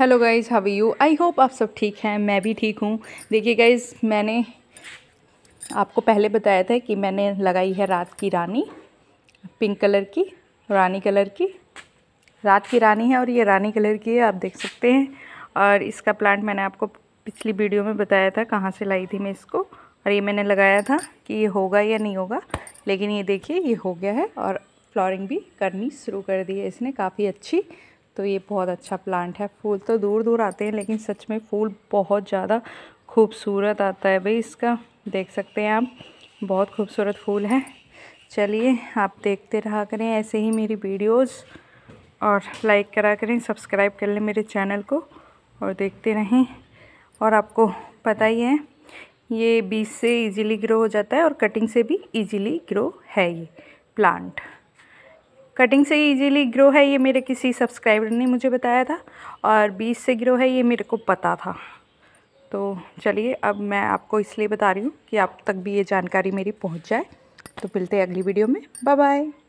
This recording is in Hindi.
hello guys how are you I hope आप सब ठीक हैं मैं भी ठीक हूँ देखिए गाइज़ मैंने आपको पहले बताया था कि मैंने लगाई है रात की रानी पिंक कलर की रानी कलर की रात की रानी है और ये रानी कलर की है आप देख सकते हैं और इसका प्लांट मैंने आपको पिछली वीडियो में बताया था कहाँ से लाई थी मैं इसको और ये मैंने लगाया था कि ये होगा या नहीं होगा लेकिन ये देखिए ये हो गया है और फ्लॉरिंग भी करनी शुरू कर दी है इसने काफ़ी अच्छी तो ये बहुत अच्छा प्लांट है फूल तो दूर दूर आते हैं लेकिन सच में फूल बहुत ज़्यादा खूबसूरत आता है भाई इसका देख सकते हैं आप बहुत खूबसूरत फूल है चलिए आप देखते रहा करें ऐसे ही मेरी वीडियोस और लाइक करा करें सब्सक्राइब कर लें मेरे चैनल को और देखते रहें और आपको पता ही है ये बीज से इजीली ग्रो हो जाता है और कटिंग से भी इजीली ग्रो है ये प्लांट कटिंग से इजीली ग्रो है ये मेरे किसी सब्सक्राइबर ने मुझे बताया था और बीज से ग्रो है ये मेरे को पता था तो चलिए अब मैं आपको इसलिए बता रही हूँ कि आप तक भी ये जानकारी मेरी पहुँच जाए तो मिलते हैं अगली वीडियो में बाय बाय